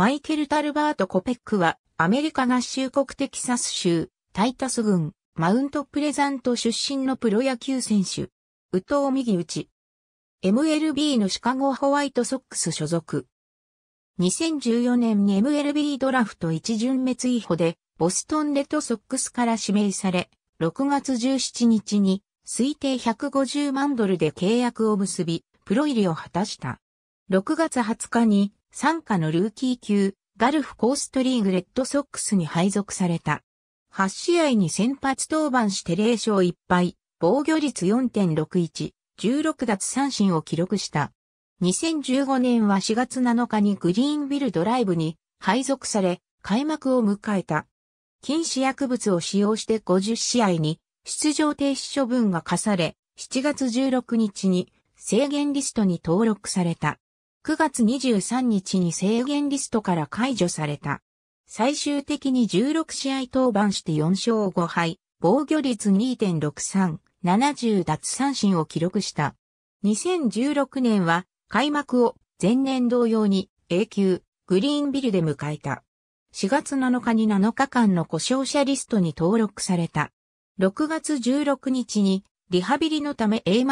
マイケル・タルバート・コペックは、アメリカ合衆国テキサス州、タイタス郡、マウントプレザント出身のプロ野球選手。宇藤右打ち。MLB のシカゴホワイトソックス所属。2014年に MLB ドラフト1巡目追捕で、ボストンレッドソックスから指名され、6月17日に推定150万ドルで契約を結び、プロ入りを果たした。6月20日に参加のルーキー級、ガルフコーストリーグレッドソックスに配属された。8試合に先発登板して0勝1敗、防御率4.61、16奪三振を記録した。2015年は4月7日にグリーンビルドライブに配属され、開幕を迎えた。禁止薬物を使用して50試合に出場停止処分が課され、7月16日に制限リストに登録された。9月23日に制限リストから解除された。最終的に16試合登板して4勝5敗、防御率2.63、70奪三振を記録した。2016年は開幕を前年同様に A 級グリーンビルで迎えた。4月7日に7日間の故障者リストに登録された。6月16日にリハビリのため A-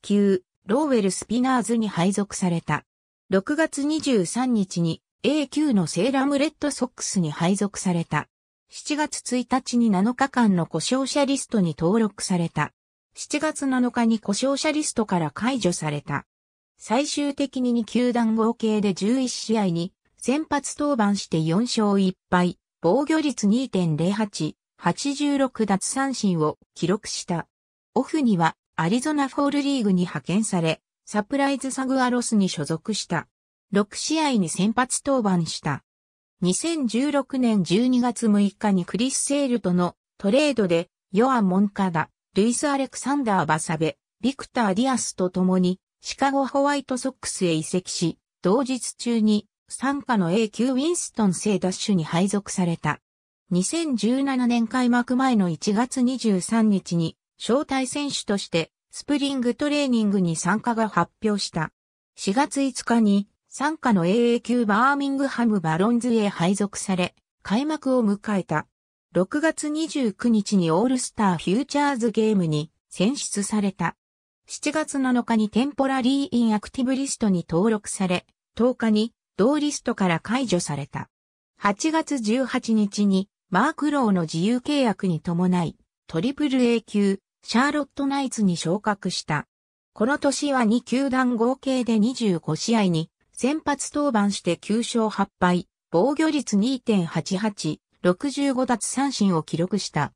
級ローウェルスピナーズに配属された。6月23日に A 級のセーラムレッドソックスに配属された。7月1日に7日間の故障者リストに登録された。7月7日に故障者リストから解除された。最終的に2球団合計で11試合に先発登板して4勝1敗、防御率2.08、86奪三振を記録した。オフにはアリゾナフォールリーグに派遣され、サプライズサグアロスに所属した。6試合に先発登板した。2016年12月6日にクリス・セールとのトレードで、ヨアモンカダ、ルイス・アレクサンダー・バサベ、ビクター・ディアスと共に、シカゴ・ホワイトソックスへ移籍し、同日中に、参加の A 級ウィンストン製ダッシュに配属された。2017年開幕前の1月23日に、招待選手としてスプリングトレーニングに参加が発表した。4月5日に、参加の AA 級バーミングハムバロンズへ配属され、開幕を迎えた。6月29日にオールスターフューチャーズゲームに選出された。7月7日にテンポラリーインアクティブリストに登録され、10日に同リストから解除された。8月18日にマークローの自由契約に伴い、トリプル A 級シャーロットナイツに昇格した。この年は2球団合計で25試合に先発登板して9勝8敗、防御率2.88、65奪三振を記録した。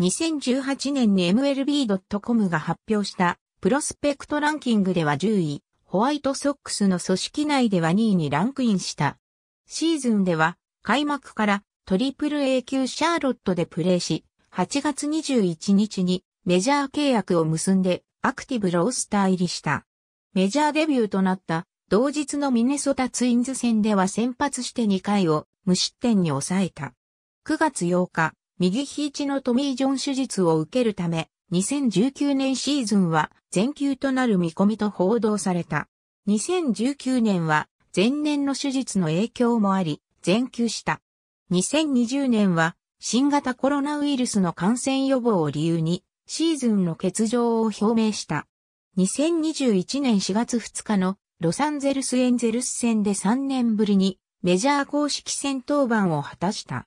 2018年に MLB.com が発表したプロスペクトランキングでは10位、ホワイトソックスの組織内では2位にランクインした。シーズンでは開幕からトリプル A 級シャーロットでプレーし、8月21日にメジャー契約を結んでアクティブロースター入りした。メジャーデビューとなった同日のミネソタツインズ戦では先発して2回を無失点に抑えた。9月8日、右肘のトミー・ジョン手術を受けるため、2019年シーズンは全休となる見込みと報道された。2019年は前年の手術の影響もあり、全休した。2020年は新型コロナウイルスの感染予防を理由にシーズンの欠場を表明した。2021年4月2日のロサンゼルスエンゼルス戦で3年ぶりにメジャー公式戦登板を果たした。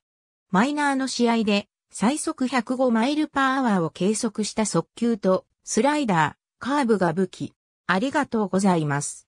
マイナーの試合で最速105マイルパーアワーを計測した速球とスライダー、カーブが武器。ありがとうございます。